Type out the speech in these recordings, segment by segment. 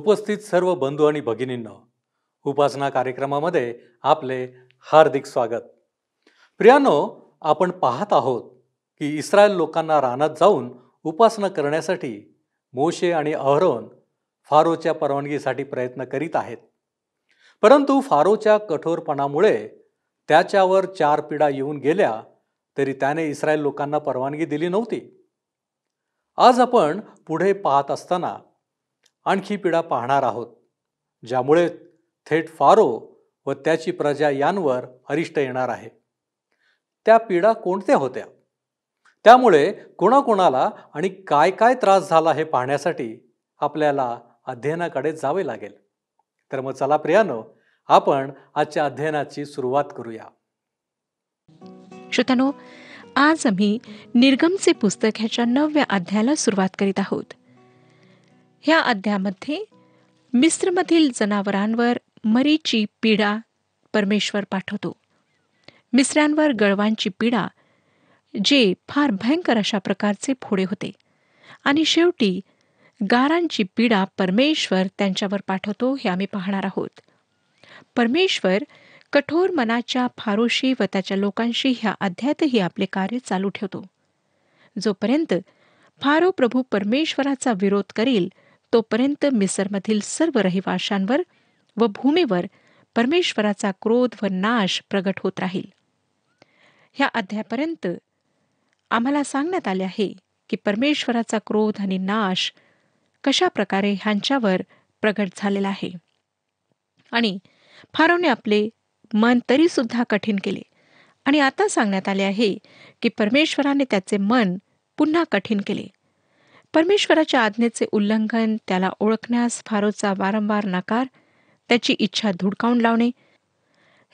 उपस्थित सर्व बंधू आणि भगिनींना उपासना कार्यक्रमामध्ये आपले हार्दिक स्वागत प्रियानो आपण पाहत आहोत की इस्रायल लोकांना रानात जाऊन उपासना करण्यासाठी मोशे आणि अहरोन फारोच्या परवानगीसाठी प्रयत्न करीत आहेत परंतु फारोच्या कठोरपणामुळे त्याच्यावर चार पिढा येऊन गेल्या तरी त्याने इस्रायल लोकांना परवानगी दिली नव्हती आज आपण पुढे पाहत असताना आणखी पिढा पाहणार आहोत ज्यामुळे थेट फारो व त्याची प्रजा यांवर अरिष्ट येणार आहे त्या पिढा कोणत्या होत्या त्यामुळे कोणाकोणाला आणि काय काय त्रास झाला हे पाहण्यासाठी आपल्याला अध्ययनाकडे जावे लागेल तर मग चला प्रियानो आपण आजच्या अध्ययनाची सुरुवात करूया श्रोतनो आज आम्ही निर्गमचे पुस्तक ह्याच्या नवव्या अध्यायाला सुरुवात करीत आहोत ह्या अध्यामध्ये मिस्रमधील जनावरांवर मरीची पीडा परमेश्वर पाठवतो मिस्रांवर गळवांची पीडा जे फार भयंकर अशा प्रकारचे फोडे होते आणि शेवटी गारांची पीडा परमेश्वर त्यांच्यावर पाठवतो हे आम्ही पाहणार आहोत परमेश्वर कठोर मनाच्या फारोशी व त्याच्या लोकांशी ह्या अध्यातही आपले कार्य चालू ठेवतो जोपर्यंत फारो प्रभू परमेश्वराचा विरोध करेल तोपर्यंत मिसरमधील सर्व रहिवाशांवर व भूमीवर परमेश्वराचा क्रोध व नाश प्रगट होत राहील ह्या अध्यापर्यंत आम्हाला सांगण्यात आले आहे की परमेश्वराचा क्रोध आणि नाश कशा प्रकारे ह्यांच्यावर प्रगट झालेला आहे आणि फारोने आपले मन तरीसुद्धा कठीण केले आणि आता सांगण्यात आले आहे की परमेश्वराने त्याचे मन पुन्हा कठीण केले परमेश्वराच्या आज्ञेचे उल्लंघन त्याला ओळखण्यास फारोचा वारंवार नकार त्याची इच्छा धुडकावून लावणे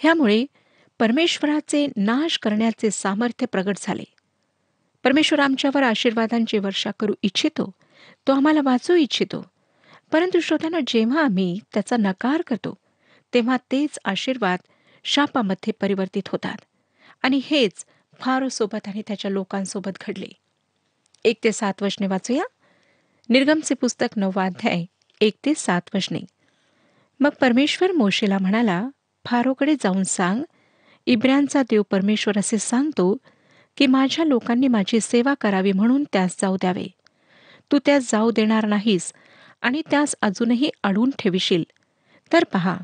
ह्यामुळे परमेश्वराचे नाश करण्याचे सामर्थ्य प्रगट झाले परमेश्वर आमच्यावर आशीर्वादांची वर्षा करू इच्छितो तो आम्हाला वाचू इच्छितो परंतु श्रोत्यानं जेव्हा आम्ही त्याचा नकार करतो तेव्हा तेच आशीर्वाद शापामध्ये परिवर्तित होतात आणि हेच फारोसोबत आणि त्याच्या लोकांसोबत घडले एक ते सात वचने वाचूया निर्गमचे पुस्तक नववाध्याय एक ते सात वचने मग परमेश्वर मोशेला म्हणाला फारोकडे जाऊन सांग इब्रांचा देव परमेश्वर असे सांगतो की माझ्या लोकांनी माझी सेवा करावी म्हणून त्यास जाऊ द्यावे तू त्यास जाऊ देणार नाहीस आणि त्यास अजूनही अडून ठेविशील तर पहा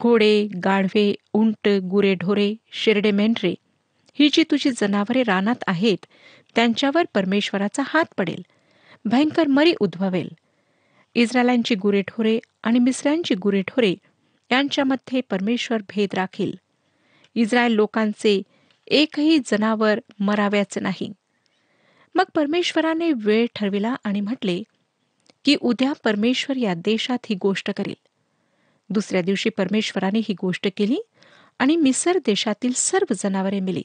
घोडे गाढवे उंट गुरे ढोरे शिरडे मेंढरे ही जी तुझी जनावरे रानात आहेत त्यांच्यावर परमेश्वराचा हात पडेल भयंकर मरी उद्भवेल इस्रायलांची गुरेठोरे आणि मिसऱ्यांची गुरेठोरे यांच्यामध्ये परमेश्वर भेद राखेल इस्रायल लोकांचे एकही जनावर मराव्याचे नाही मग परमेश्वराने वेळ ठरविला आणि म्हटले की उद्या परमेश्वर या देशात ही गोष्ट करेल दुसऱ्या दिवशी परमेश्वराने ही गोष्ट केली आणि मिसर देशातील सर्व जनावरे मिली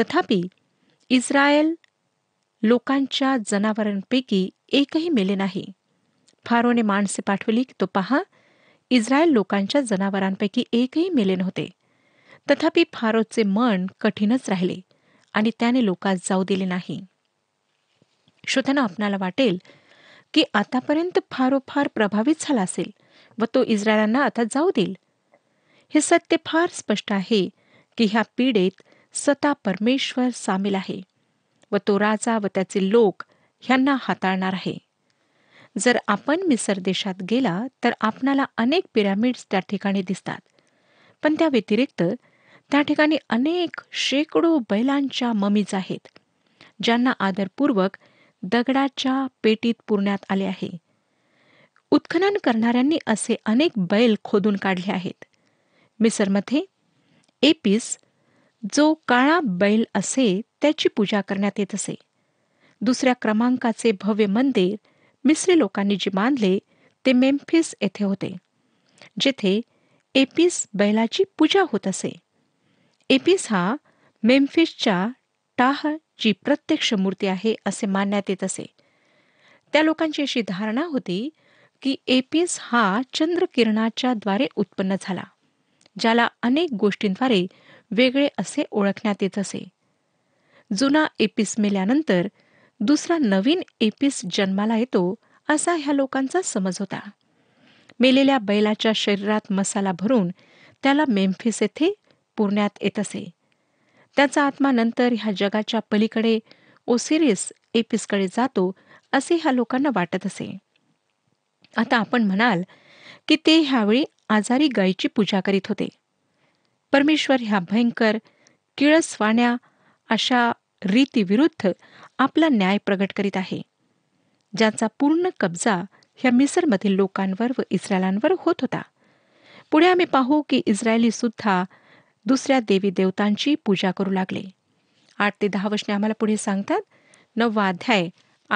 तथापि इस्रायल लोकांच्या जनावरांपैकी एकही मेले नाही फारोने माणसे पाठवली की तो पहा इस्रायल लोकांच्या जनावरांपैकी एकही मेले नव्हते तथापि फारोचे मन कठीणच राहिले आणि त्याने लोकांस जाऊ दिले नाही श्रोत्यांना आपणाला वाटेल की आतापर्यंत फारो फार प्रभावित झाला असेल व तो इस्रायलांना आता जाऊ देईल हे सत्य फार स्पष्ट आहे की ह्या पीडेत सता परमेश्वर सामील आहे व तो राजा व त्याचे लोक ह्यांना हाताळणार आहे जर आपण मिसर देशात गेला तर आपणाला अनेक पिरामिड्स त्या ठिकाणी दिसतात पण त्या व्यतिरिक्त त्या ठिकाणी अनेक शेकडो बैलांच्या ममीज आहेत ज्यांना आदरपूर्वक दगडाच्या पेटीत पुरण्यात आले आहे उत्खनन करणाऱ्यांनी असे अनेक बैल खोदून काढले आहेत मिसरमध्ये एपिस जो काळा बैल असे त्याची पूजा करण्यात येत असे दुसऱ्या क्रमांकाचे भव्य मंदिर मिस्री लोकांनी जे मानले ते मेम्फिस येथे होते जेथे एपिस बैलाची पूजा होत असे एपिस हा मेम्फिसच्या टाह जी प्रत्यक्ष मूर्ती आहे असे मानण्यात येत असे त्या लोकांची अशी धारणा होती की एपिस हा चंद्रकिरणाच्या द्वारे उत्पन्न झाला ज्याला अनेक गोष्टींद्वारे वेगळे असे ओळखण्यात येत असे जुना एपिस मेल्यानंतर दुसरा नवीन एपिस जन्माला येतो असा ह्या लोकांचा समज होता मेलेल्या बैलाच्या शरीरात मसाला भरून त्याला मेम्फिस येथे पुरण्यात येत असे त्याचा आत्मा नंतर ह्या जगाच्या पलीकडे ओसिरिस एपिसकडे जातो असे ह्या लोकांना वाटत असे आता आपण म्हणाल की ते ह्यावेळी आजारी गायीची पूजा करीत होते परमेश्वर ह्या भयंकर किळसवाण्या अशा रीतीविरुद्ध आपला न्याय प्रगट करीत आहे ज्याचा पूर्ण कब्जा ह्या मिसरमधील लोकांवर व इस्रायलांवर होत होता पुढे आम्ही पाहू की इस्रायली सुद्धा दुसऱ्या देवी देवतांची पूजा करू लागले आठ ते दहा वशने आम्हाला पुढे सांगतात नववा अध्याय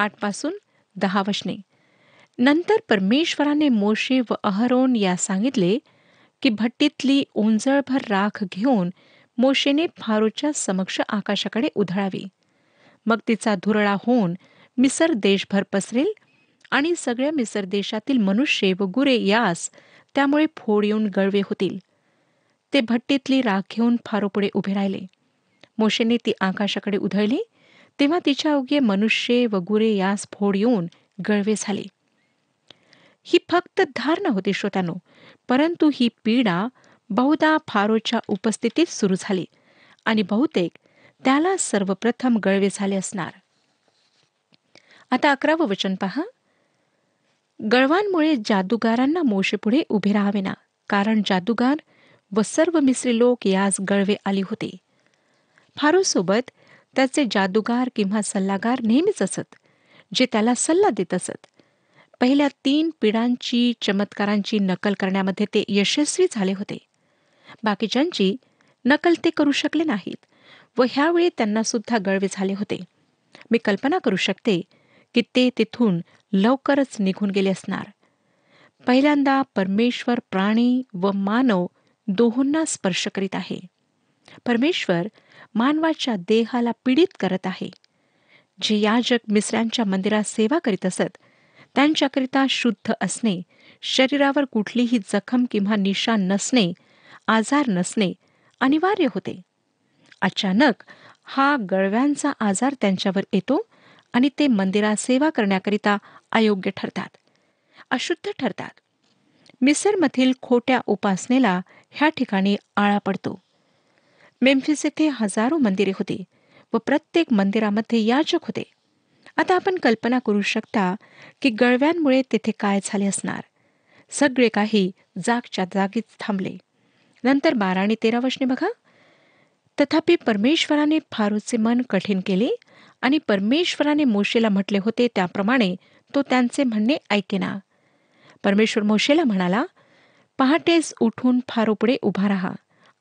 आठ पासून दहा वशने नंतर परमेश्वराने मोशे व अहरोन या सांगितले की भट्टीतली ओंजळभर राख घेऊन मोशेने फारोच्या समक्ष आकाशाकडे उधळावी मग तिचा धुरळा होऊन मिसर देशभर पसरेल आणि सगळ्या मिसर देशातील मनुष्य व गुरे यास त्यामुळे फोड येऊन गळवे होतील ते भट्टीतली राख घेऊन फारोपुढे उभे राहिले मोशेने ती आकाशाकडे उधळली तेव्हा तिच्या अवघे मनुष्य व गुरे यास फोड येऊन गळवे झाले ही फक्त धारणा होती श्रोत्यानो परंतु ही पीडा बहुधा फारोच्या उपस्थितीत सुरू झाली आणि बहुतेक त्याला सर्वप्रथम गळवे झाले असणार आता अकरावं वचन पहा गळवांमुळे जादूगारांना मोशेपुढे उभे राहावे ना कारण जादूगार व सर्व मिसरी लोक यास गळवे आली होते फारोसोबत त्याचे जादूगार किंवा सल्लागार नेहमीच असत जे त्याला सल्ला देत असत पहिल्या तीन पिढ्यांची चमत्कारांची नकल करण्यामध्ये ते यशस्वी झाले होते बाकीच्यांची नकल ते करू शकले नाहीत व ह्यावेळी त्यांना सुद्धा गळवे झाले होते मी कल्पना करू शकते की ते तिथून लवकरच निघून गेले असणार पहिल्यांदा परमेश्वर प्राणी व मानव दोहोंना स्पर्श करीत आहे परमेश्वर मानवाच्या देहाला पीडित करत आहे जे याजक मिसऱ्यांच्या मंदिरात सेवा करीत असत त्यांच्याकरिता शुद्ध असणे शरीरावर कुठलीही जखम किंवा निशा नसणे आजार नसणे अनिवार्य होते अचानक हा गळव्यांचा आजार त्यांच्यावर येतो आणि ते मंदिरा सेवा करण्याकरिता अयोग्य ठरतात अशुद्ध ठरतात मिसरमधील खोट्या उपासनेला ह्या ठिकाणी आळा पडतो मेम्फिस येथे हजारो मंदिरे होती व प्रत्येक मंदिरामध्ये याचक होते आता आपण कल्पना करू शकता की गळव्यांमुळे तेथे काय झाले असणार सगळे काही जागच्या जागीच थांबले नंतर बारा आणि तेरा वर्षने बघा तथापि परमेश्वराने फारूचे मन कठीण केले आणि परमेश्वराने मोशेला म्हटले होते त्याप्रमाणे तो त्यांचे म्हणणे ऐकेना परमेश्वर मोशेला म्हणाला पहाटेस उठून फारोपुढे उभा राहा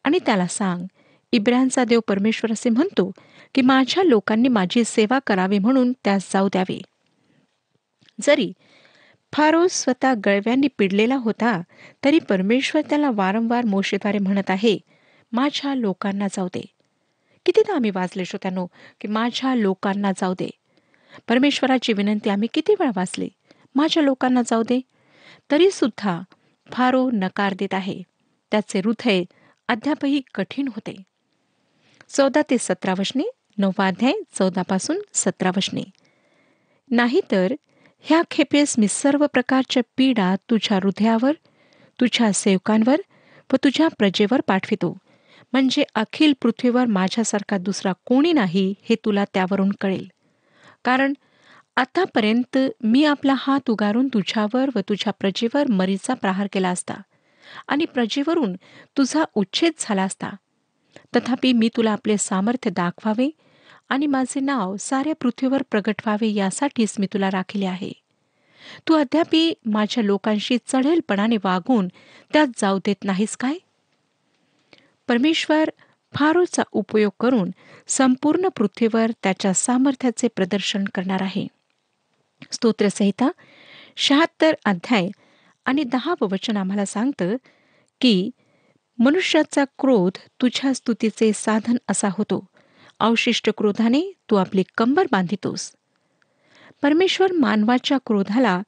आणि त्याला सांग इब्राहिमचा देव परमेश्वर असे म्हणतो की माझ्या लोकांनी माझी सेवा करावी म्हणून त्यास जाऊ द्यावे जरी फारो स्वतः गळव्यांनी पिडलेला होता तरी परमेश्वर त्याला वारंवार मोशेद्वारे म्हणत आहे माझ्या लोकांना जाऊ दे कितीदा आम्ही वाचले श्रोत्यानो की माझ्या लोकांना जाऊ दे परमेश्वराची विनंती आम्ही किती वेळा वाचली माझ्या लोकांना जाऊ दे तरी सुद्धा फारो नकार देत आहे त्याचे हृदय अद्यापही कठीण होते चौदा ते सतरा वशने नववाध्याय चौदापासून सतरा वशने नाहीतर ह्या खेपेस मी सर्व प्रकारच्या पीडा तुझ्या हृदयावर तुझ्या सेवकांवर व तुझ्या प्रजेवर पाठवितो म्हणजे अखिल पृथ्वीवर माझ्यासारखा दुसरा कोणी नाही हे तुला त्यावरून कळेल कारण आतापर्यंत मी आपला हात उगारून तुझ्यावर व तुझ्या प्रजेवर मरीचा प्रहार केला असता आणि प्रजेवरून तुझा उच्छेद झाला असता तथापि मी तुला आपले सामर्थ्य दाखवावे आणि माझे नाव साऱ्या पृथ्वीवर प्रगट व्हावे यासाठीच मी तुला राखले आहे तू अद्यापी माझ्या लोकांशी चढेलपणाने वागून त्यात जाऊ देत नाहीस काय परमेश्वर फारोचा उपयोग करून संपूर्ण पृथ्वीवर त्याच्या सामर्थ्याचे प्रदर्शन करणार आहे स्तोत्रसहिता शहात्तर अध्याय आणि दहा वचन आम्हाला सांगतं की मनुष्याचा क्रोध तुझ्या स्तुतीचे साधन असा होतो अवशिष्ट क्रोधाने तू आपली कंबर बांधितोस परमेश्वर मानवाच्या क्रोधाला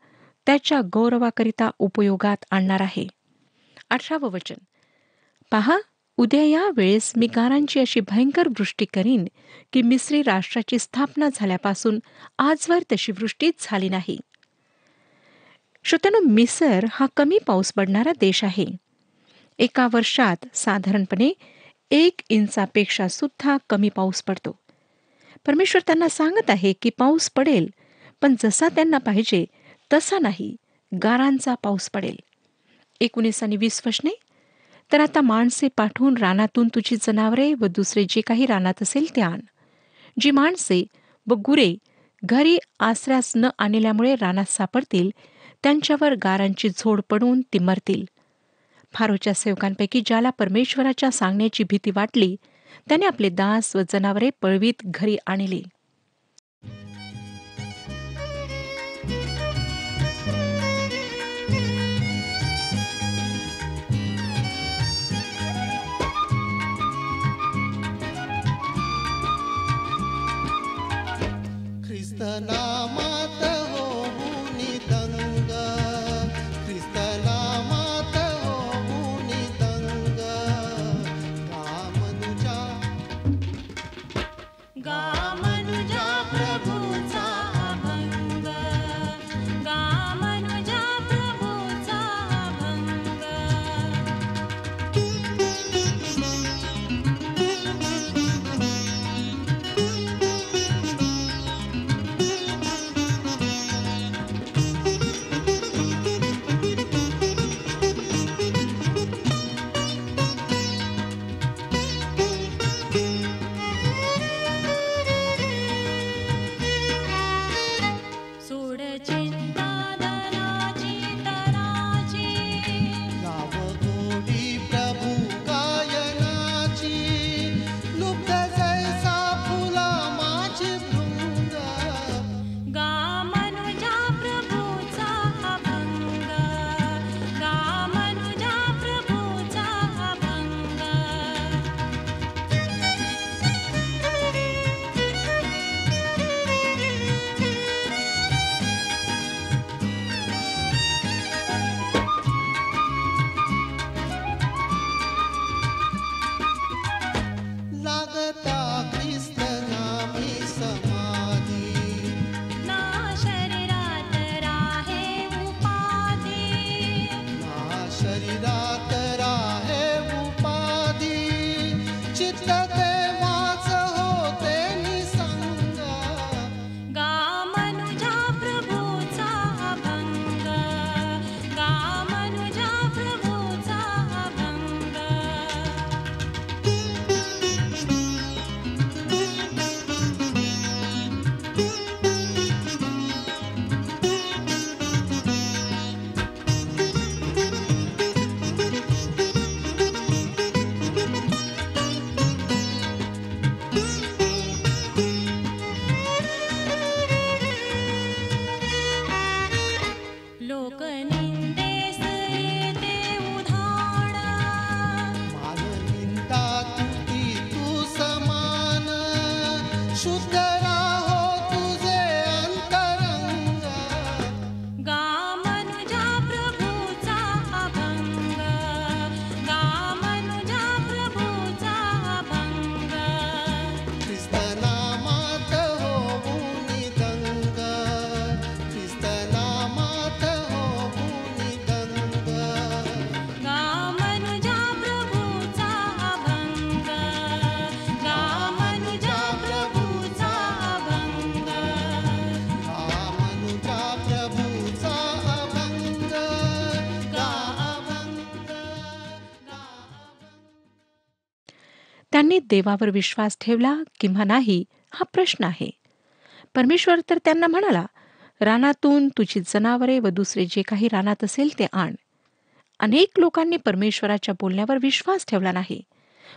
त्याच्या गौरवाकरिता उपयोगात आणणार आहे अठरावं वचन पहा उद्या या वेळेस मी गारांची अशी भयंकर वृष्टी करीन की मिस्री राष्ट्राची स्थापना झाल्यापासून आजवर तशी वृष्टी झाली नाही श्रोत्यानं मिसर हा कमी पाऊस पडणारा देश आहे एका वर्षात साधारणपणे एक इंचापेक्षा सुद्धा कमी पाऊस पडतो परमेश्वर त्यांना सांगत आहे की पाऊस पडेल पण जसा त्यांना पाहिजे तसा नाही गारांचा पाऊस पडेल एकोणीस आणि वीस वशने तर आता माणसे पाठवून रानातून तुझी जनावरे व दुसरे जे काही रानात असेल ते आण जी माणसे व गुरे घरी आसऱ्यास न आणल्यामुळे रानात सापडतील त्यांच्यावर गारांची झोड पडून ती मरतील फारोच्या सेवकांपैकी ज्याला परमेश्वराच्या सांगण्याची भीती वाटली त्याने आपले दास व जनावरे पळवीत घरी आणली त्यांनी देवावर विश्वास ठेवला किंवा नाही हा प्रश्न आहे परमेश्वर तर त्यांना म्हणाला रानातून तुझी जनावरे व दुसरे जे काही रानात असेल ते आण अनेक लोकांनी परमेश्वराच्या बोलण्यावर विश्वास ठेवला नाही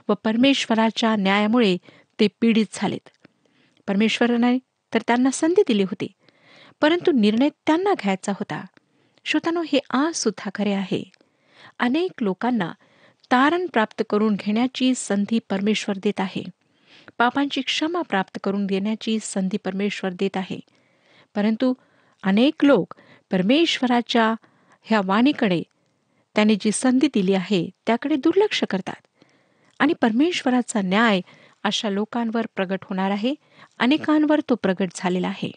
व परमेश्वराच्या न्यायामुळे ते पीडित झालेत परमेश्वराने तर त्यांना संधी दिली होती परंतु निर्णय त्यांना घ्यायचा होता श्रोतानो हे आज सुद्धा खरे आहे अनेक लोकांना तारण प्राप्त करून घेण्याची संधी परमेश्वर देत आहे पापांची क्षमा प्राप्त करून देण्याची संधी परमेश्वर देत आहे परंतु अनेक लोक परमेश्वराच्या ह्या वाणीकडे त्याने जी संधी दिली आहे त्याकडे दुर्लक्ष करतात आणि परमेश्वराचा न्याय अशा लोकांवर प्रगट होणार आहे अनेकांवर तो प्रगट झालेला आहे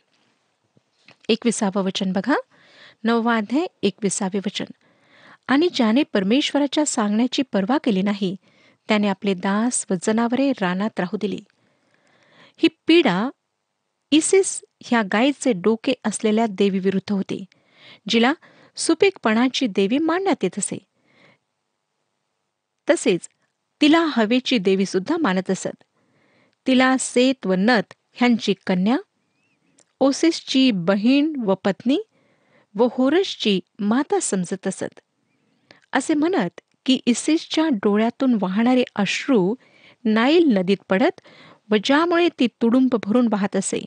एकविसावं वचन बघा नववाध्याय एकविसावे वचन आणि ज्याने परमेश्वराच्या सांगण्याची पर्वा केली नाही त्याने आपले दास व जनावरे रानात राहू दिली ही पीडा इसिस ह्या गायीचे डोके असलेल्या देवीविरुद्ध होती जिला सुपीकपणाची देवी मानण्यात येत असे तसेच तिला हवेची देवी सुद्धा मानत असत तिला सेत व नत ह्यांची कन्या ओसिसची बहीण व पत्नी व होरसची माता समजत असत असे म्हणत की इसिसच्या डोळ्यातून वाहणारे अश्रू नाईल नदीत पडत व ज्यामुळे ती तुडुंब भरून वाहत असे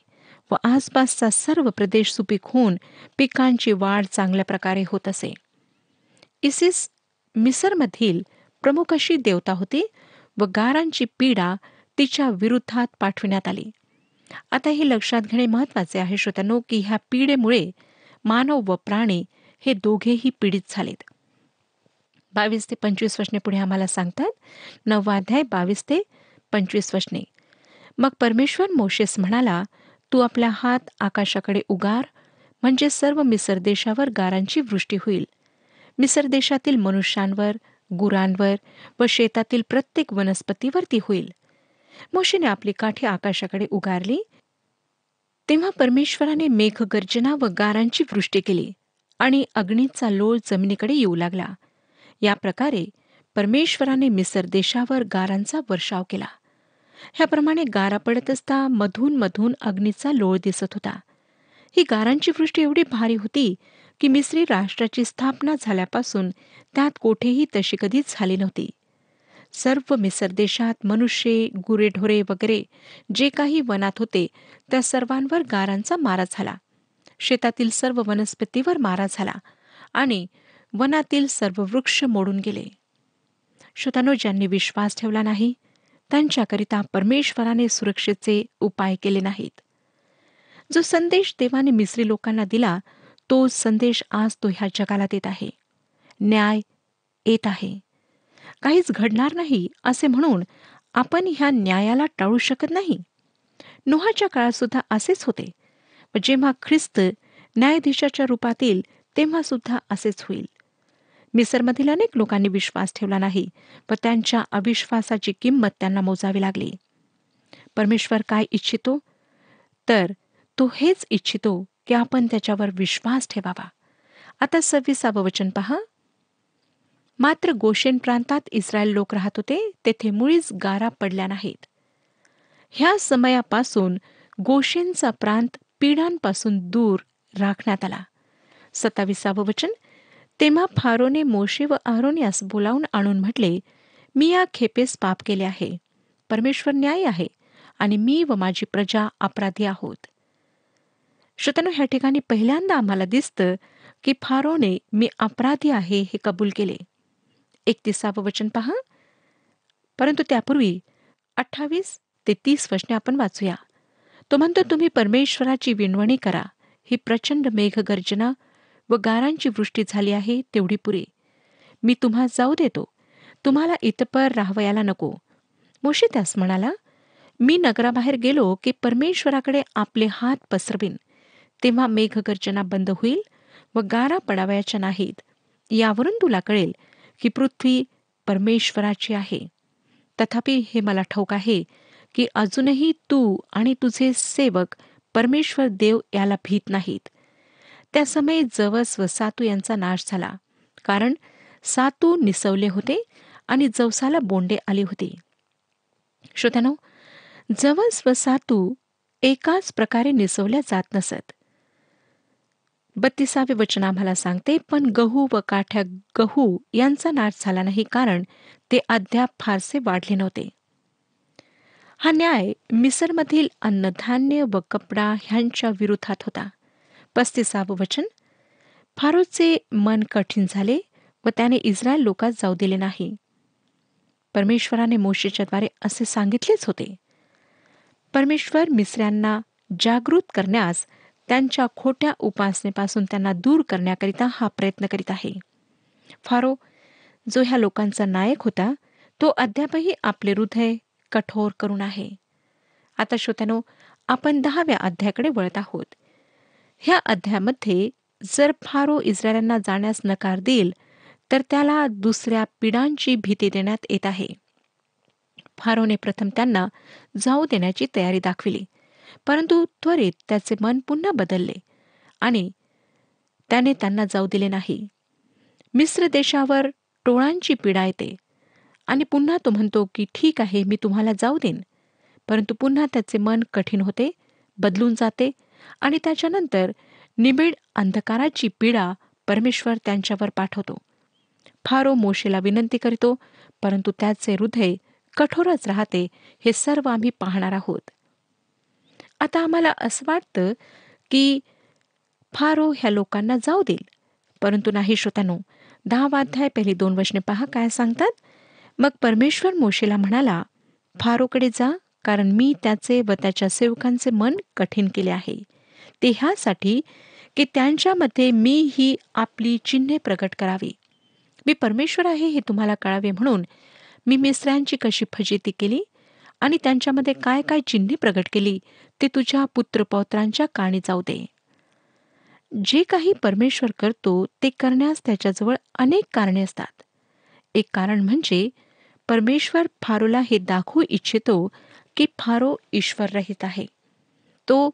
व आसपासचा सर्व प्रदेश सुपीक होऊन पिकांची वाढ चांगल्या प्रकारे होत असे इसिस मिसरमधील प्रमुख अशी देवता होती व गारांची पीडा तिच्या विरुद्धात पाठविण्यात आली आता हे लक्षात घेणे महत्वाचे आहे श्रोत्यानो की ह्या पीडेमुळे मानव व प्राणी हे दोघेही पीडित झालेत बावीस ते पंचवीस वचने पुढे आम्हाला सांगतात नववाध्याय बावीस ते पंचवीस वशने मग परमेश्वर मोशेस म्हणाला तू आपला हात आकाशाकडे उगार म्हणजे सर्व मिसर देशावर गारांची वृष्टी होईल मिसर देशातील मनुष्यांवर गुरांवर व शेतातील प्रत्येक वनस्पतीवर ती होईल मोशेने आपली काठी आकाशाकडे उगारली तेव्हा परमेश्वराने मेघगर्जना व गारांची वृष्टी केली आणि अग्नीचा लोळ जमिनीकडे येऊ लागला या प्रकारे परमेश्वराने मिसर देशावर गारांचा वर्षाव केला ह्याप्रमाणे गारा पडत असता मधून मधून अग्नीचा लोळ दिसत होता ही गारांची वृष्टी एवढी भारी होती की मिसरी राष्ट्राची स्थापना झाल्यापासून त्यात कोठेही तशी कधीच झाली नव्हती सर्व मिसर देशात मनुष्य गुरेढोरे वगैरे जे काही वनात होते त्या सर्वांवर गारांचा मारा झाला शेतातील सर्व वनस्पतीवर मारा झाला आणि वनातील सर्व वृक्ष मोडून गेले श्रोतानो ज्यांनी विश्वास ठेवला नाही त्यांच्याकरिता परमेश्वराने सुरक्षेचे उपाय केले नाहीत जो संदेश देवाने मिसरी लोकांना दिला तो संदेश आज तो ह्या जगाला देत आहे न्याय येत आहे काहीच घडणार नाही असे म्हणून आपण ह्या न्यायाला टाळू शकत नाही नोहाच्या काळात सुद्धा असेच होते जेव्हा ख्रिस्त न्यायाधीशाच्या रूपातील तेव्हा सुद्धा असेच होईल मिसरमधील अनेक लोकांनी विश्वास ठेवला नाही व त्यांच्या अविश्वासाची किंमत त्यांना मोजावी लागली परमेश्वर काय इच्छितो तर तो हेच इच्छितो की आपण त्याच्यावर विश्वास ठेवावा आता सव्वीसावं वचन पहा मात्र गोशेन प्रांतात इस्रायल लोक राहत होते तेथे मुळीच गारा पडल्या नाहीत ह्या समयापासून गोशेनचा प्रांत पिढांपासून दूर राखण्यात आला सत्तावीसावं वचन तेव्हा फारोने मोशे व आरोन यास बोलावून आणून म्हटले मी या खेपेस पाप केले आहे परमेश्वर न्याय आहे आणि मी व माझी प्रजा अपराधी आहोत श्रोतनु ह्या ठिकाणी पहिल्यांदा आम्हाला दिसतं की फारोने मी अपराधी आहे हे कबूल केले एकतीसावं वचन पहा परंतु त्यापूर्वी अठ्ठावीस ते तीस वचने आपण वाचूया तो म्हणतो तुम्ही परमेश्वराची विनवणी करा ही प्रचंड मेघगर्जना व गारांची वृष्टी झाली आहे तेवढी पुरे मी तुम्हा जाऊ देतो तुम्हाला इतपर राहवयाला नको मोशी त्यास म्हणाला मी नगराबाहेर गेलो की परमेश्वराकडे आपले हात पसरवीन तेव्हा मेघगर्जना बंद होईल व गारा पडावयाच्या नाहीत यावरून तुला कळेल की पृथ्वी परमेश्वराची आहे तथापि हे मला ठाऊक आहे की अजूनही तू आणि तुझे सेवक परमेश्वर देव याला भीत नाहीत त्या समय जवस व सातू यांचा नाश झाला कारण सातू निसवले होते आणि जवसाला बोंडे आले होते श्रोत्यानो जवस व सातू एकाच प्रकारे निसवल्या जात नसत बत्तीसावे वचन आम्हाला सांगते पण गहू व काठ्या गहू यांचा नाश झाला नाही कारण ते अद्याप फारसे वाढले नव्हते हा न्याय मिसरमधील अन्नधान्य व कपडा ह्यांच्या विरोधात होता पस्तीसावं वचन फारोचे मन कठीण झाले व त्याने इस्रायल लोकात जाऊ दिले नाही परमेश्वराने द्वारे असे सांगितलेच होते परमेश्वर मिसऱ्यांना जागृत करण्यास त्यांच्या खोट्या उपासनेपासून त्यांना दूर करण्याकरिता हा प्रयत्न करीत आहे फारो जो ह्या लोकांचा नायक होता तो अद्यापही आपले हृदय कठोर करून आहे आता श्रोत्यानो आपण दहाव्या अध्यायाकडे वळत आहोत ह्या अध्यायामध्ये जर फारो इस्रायलांना जाण्यास नकार देईल तर त्याला दुसऱ्या पिढांची भीती देण्यात येत आहे फारोने प्रथम त्यांना जाऊ देण्याची तयारी दाखविली परंतु त्वरित त्याचे मन पुन्हा बदलले आणि त्याने त्यांना जाऊ दिले नाही मिस्र देशावर टोळांची पीडा येते आणि पुन्हा तो म्हणतो की ठीक आहे मी तुम्हाला जाऊ देईन परंतु पुन्हा त्याचे मन कठीण होते बदलून जाते आणि त्याच्यानंतर निबिड अंधकाराची पीडा परमेश्वर त्यांच्यावर पाठवतो फारो मोशेला विनंती करतो परंतु त्याचे हृदय कठोरच राहते हे सर्व आम्ही पाहणार आहोत आता आम्हाला असं वाटतं की फारो ह्या लोकांना जाऊ देईल परंतु नाही दहा वाध्याय पहिली दोन वचने पहा काय सांगतात मग परमेश्वर मोशेला म्हणाला फारोकडे जा कारण मी त्याचे व त्याच्या सेवकांचे मन कठीण केले आहे ते ह्यासाठी की त्यांच्यामध्ये मी ही आपली चिन्हे प्रकट करावी मी परमेश्वर आहे हे तुम्हाला कळावे म्हणून मी मिसऱ्यांची कशी फजिती केली आणि त्यांच्यामध्ये काय काय चिन्हे प्रकट केली ते तुझ्या पुत्रपौत्रांच्या काणी जाऊ दे जे काही परमेश्वर करतो ते करण्यास त्याच्याजवळ अनेक कारणे असतात एक कारण म्हणजे परमेश्वर फारोला हे दाखवू इच्छितो की फारो रहित आहे तो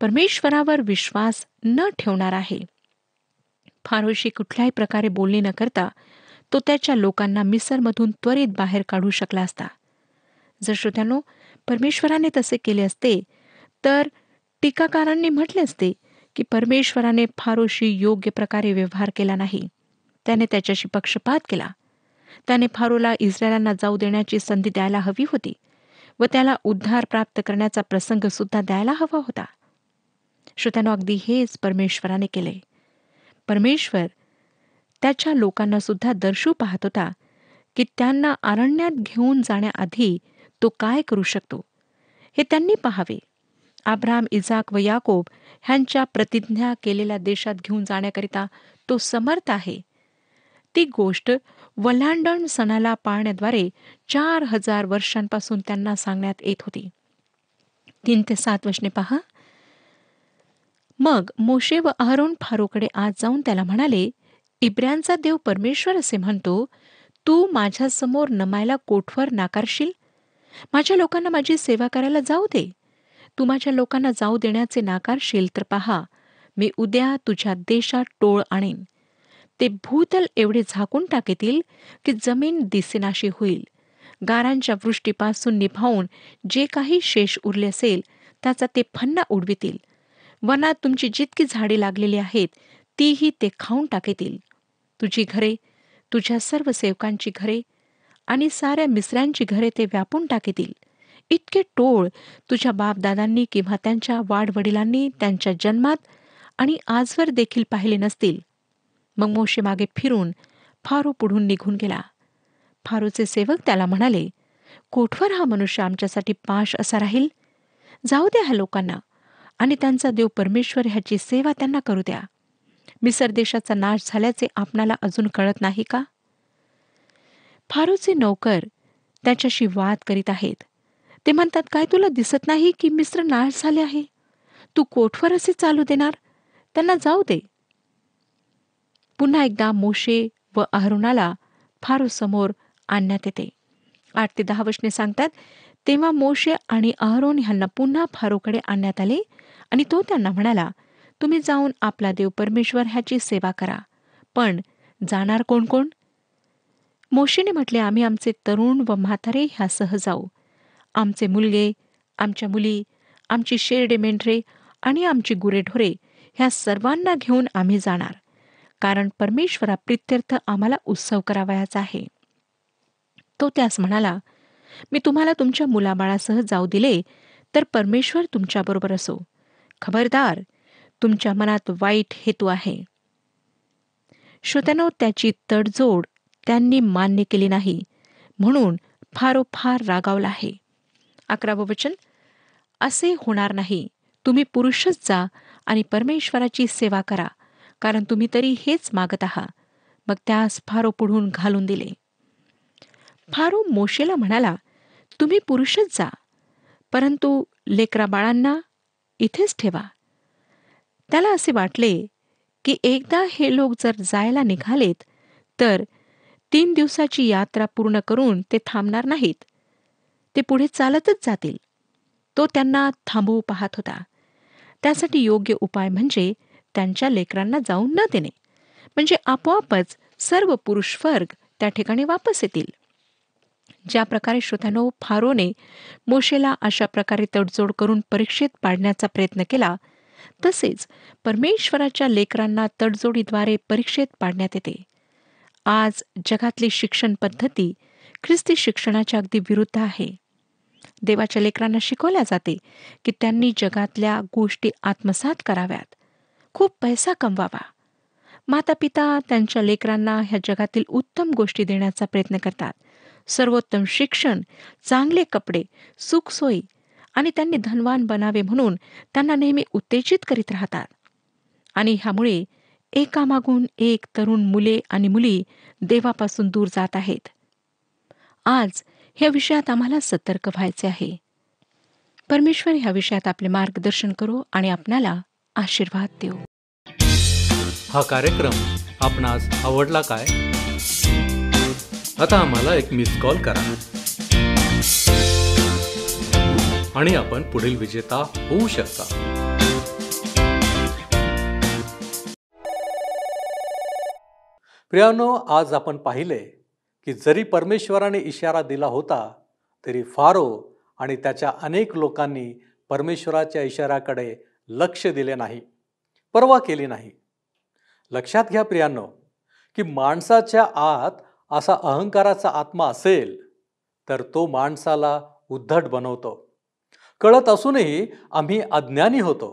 परमेश्वरावर विश्वास न ठेवणार आहे फारोशी कुठल्याही प्रकारे बोलणे न करता तो त्याच्या लोकांना मिसरमधून त्वरित बाहेर काढू शकला असता जर श्रोत्यानो परमेश्वराने तसे केले असते तर टीकाकारांनी म्हटले असते की परमेश्वराने फारोशी योग्य प्रकारे व्यवहार केला नाही त्याने त्याच्याशी पक्षपात केला त्याने फारोला इस्रायलांना जाऊ देण्याची संधी द्यायला हवी होती व त्याला उद्धार प्राप्त करण्याचा प्रसंग सुद्धा द्यायला हवा होता श्रोत्यानो अगदी हेच परमेश्वराने केले परमेश्वर त्याच्या लोकांना सुद्धा दर्शू पाहत होता की त्यांना अरण्यात घेऊन जाण्याआधी तो काय करू शकतो हे त्यांनी पाहावे आब्राम इजाक व याकोब ह्यांच्या प्रतिज्ञा केलेल्या देशात घेऊन जाण्याकरिता तो समर्थ आहे ती गोष्ट वल्हांडण सणाला पाळण्याद्वारे चार हजार वर्षांपासून त्यांना सांगण्यात येत होती तीन ते सात वर्षने पहा मग मोशे व अहरोन फारोकडे आज जाऊन त्याला म्हणाले इब्र्यांचा देव परमेश्वर असे म्हणतो तू माझ्यासमोर नमायला कोठवर नाकारशील माझ्या लोकांना माझी सेवा करायला जाऊ दे तू माझ्या लोकांना जाऊ देण्याचे नाकारशील तर पहा मी उद्या तुझ्या देशात टोळ आणेन ते भूतल एवढे झाकून टाकेतील की जमीन दिसेनाशी होईल गारांच्या वृष्टीपासून निभावून जे काही शेष उरले असेल त्याचा ते फन्ना उडवितील वनात तुमची जितकी झाडे लागलेली आहेत तीही ते खाऊन टाकेतील तुझी घरे तुझ्या सर्व सेवकांची घरे आणि साऱ्या मिसऱ्यांची घरे ते व्यापून टाकेतील इतके टोळ तुझ्या बापदादांनी किंवा त्यांच्या वाडवडिलांनी त्यांच्या जन्मात आणि आजवर देखील पाहिले नसतील मग मोशे मागे फिरून फारो पुढून निघून गेला फारूचे सेवक त्याला म्हणाले कोठवर हा मनुष्य आमच्यासाठी पाश असा राहील जाऊ द्या ह्या लोकांना आणि त्यांचा देव परमेश्वर ह्याची सेवा त्यांना करू द्या मिसर देशाचा नाश झाल्याचे आपणाला अजून कळत नाही का फारूचे नोकर त्याच्याशी वाद करीत आहेत ते म्हणतात काय तुला दिसत नाही की मिस्र नाश झाले आहे तू कोठवर असे चालू देणार त्यांना जाऊ दे पुन्हा एकदा मोशे व अहरुणाला फारू समोर आणण्यात येते आठ ते दहा वशने सांगतात तेव्हा मोशे आणि अहरोन ह्यांना पुन्हा फारूकडे आणण्यात आले आणि तो त्यांना म्हणाला तुम्ही जाऊन आपला देव परमेश्वर ह्याची सेवा करा पण जाणार कोण कोण मोशीने म्हटले आम्ही आमचे तरुण व म्हातारे ह्यासह जाऊ आमचे मुलगे आमच्या मुली आमची शेरडे मेंढरे आणि आमची गुरेढोरे ह्या सर्वांना घेऊन आम्ही जाणार कारण परमेश्वरा प्रित्यर्थ आम्हाला उत्सव करावयाचा आहे तो त्यास म्हणाला मी तुम्हाला तुमच्या मुलाबाळासह जाऊ दिले तर परमेश्वर तुमच्याबरोबर असो खबरदार तुमच्या मनात वाईट हेतू आहे श्रोत्यानो त्याची तडजोड त्यांनी मान्य केली नाही म्हणून फारोफार रागावला आहे अकरावं वचन असे होणार नाही तुम्ही पुरुषच जा आणि परमेश्वराची सेवा करा कारण तुम्ही तरी हेच मागत आहात मग त्यास फारो पुढून घालून दिले फारो मोशेला म्हणाला तुम्ही पुरुषच जा परंतु लेकरा बाळांना इथेच ठेवा त्याला असे वाटले की एकदा हे लोक जर जायला निघालेत तर तीन दिवसाची यात्रा पूर्ण करून ते थांबणार नाहीत ते पुढे चालतच जातील तो त्यांना थांबवू पाहत होता त्यासाठी योग्य उपाय म्हणजे त्यांच्या लेकरांना जाऊन न देणे म्हणजे आपोआपच सर्व पुरुष वर्ग त्या ठिकाणी वापस येतील ज्या प्रकारे श्रोत्यानो फारोने मोशेला अशा प्रकारे तडजोड करून परीक्षेत पाडण्याचा प्रयत्न केला तसेच परमेश्वराच्या लेकरांना तडजोडीद्वारे परीक्षेत पाडण्यात येते आज जगातली शिक्षण पद्धती ख्रिस्ती शिक्षणाच्या अगदी विरुद्ध आहे देवाच्या लेकरांना शिकवल्या जाते की त्यांनी जगातल्या गोष्टी आत्मसात कराव्यात खूप पैसा कमवावा माता पिता त्यांच्या लेकरांना ह्या जगातील उत्तम गोष्टी देण्याचा प्रयत्न करतात सर्वोत्तम शिक्षण चांगले कपडे सुखसोयी आणि त्यांनी धनवान बनावे म्हणून त्यांना नेहमी उत्तेजित करीत राहतात आणि ह्यामुळे एकामागून एक तरुण मुले आणि मुली देवापासून दूर जात आहेत आज ह्या विषयात आम्हाला सतर्क व्हायचे आहे परमेश्वर ह्या विषयात आपले मार्गदर्शन करू आणि आपणाला आशीर्वाद देऊ हा कार्यक्रम आपणास आवडला काय आता आम्हाला एक मिस कॉल करा आणि आपण पुढील विजेता होऊ शकता प्रियानो आज आपण पाहिले की जरी परमेश्वराने इशारा दिला होता तरी फारो आणि त्याच्या अनेक लोकांनी परमेश्वराच्या इशाराकडे लक्ष दिले नाही परवा केली नाही लक्षात घ्या प्रियांनो की माणसाच्या आत असा अहंकाराचा आत्मा असेल तर तो माणसाला उद्धट बनवतो कळत असूनही आम्ही अज्ञानी होतो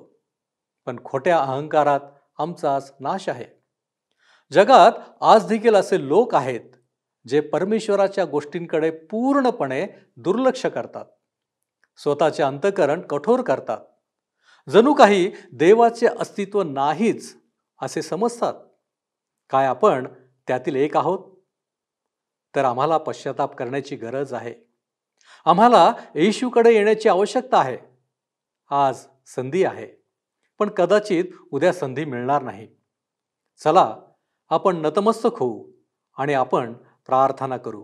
पण खोट्या अहंकारात आमचाच नाश आहे जगात आज देखील असे लोक आहेत जे परमेश्वराच्या गोष्टींकडे पूर्णपणे दुर्लक्ष करतात स्वतःचे अंतकरण कठोर करतात जणू काही देवाचे अस्तित्व नाहीच असे समजतात काय आपण त्यातील एक आहोत तर आम्हाला पश्चाताप करण्याची गरज आहे आम्हाला येशूकडे येण्याची आवश्यकता आहे आज संधी आहे पण कदाचित उद्या संधी मिळणार नाही चला आपण नतमस्तक होऊ आणि आपण प्रार्थना करू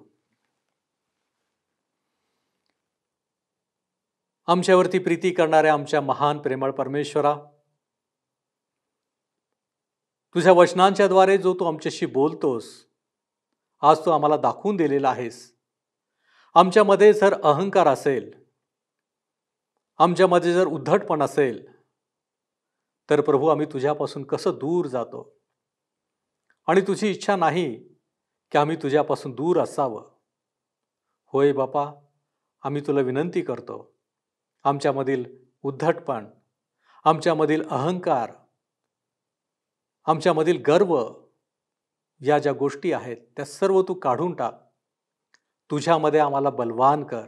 आमच्यावरती प्रीती करणाऱ्या आमच्या महान प्रेमळ परमेश्वरा तुझ्या वचनांच्याद्वारे जो तू आमच्याशी बोलतोस आज तू आम्हाला दाखवून दिलेला आहेस आमच्यामध्ये जर अहंकार असेल आमच्यामध्ये जर उद्धटपण असेल तर प्रभू आम्ही तुझ्यापासून कसं दूर जातो आणि तुझी इच्छा नाही की आम्ही तुझ्यापासून दूर असावं होय बापा आम्ही तुला विनंती करतो आमच्यामधील उद्धटपण आमच्यामधील अहंकार आमच्यामधील गर्व या ज्या गोष्टी आहेत त्या सर्व तू काढून टाक तुझ्यामध्ये आम्हाला बलवान कर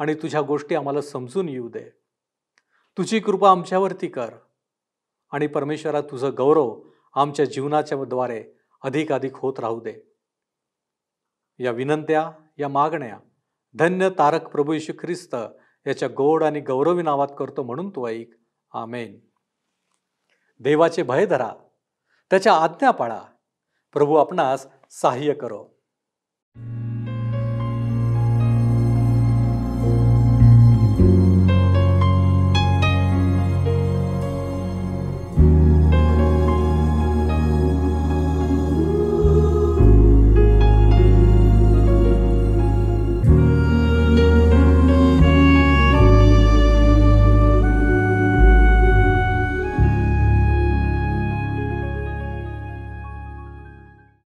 आणि तुझ्या गोष्टी आम्हाला समजून येऊ दे तुझी कृपा आमच्यावरती कर आणि परमेश्वरा तुझं गौरव आमच्या जीवनाच्या द्वारे अधिकाधिक होत राहू दे या विनंत्या या मागण्या धन्य तारक प्रभू यशू ख्रिस्त याच्या गोड आणि गौरवी नावात करतो म्हणून तो ऐक आमेन देवाचे भय धरा त्याच्या आज्ञा पाळा प्रभू आपणास सहाय्य करो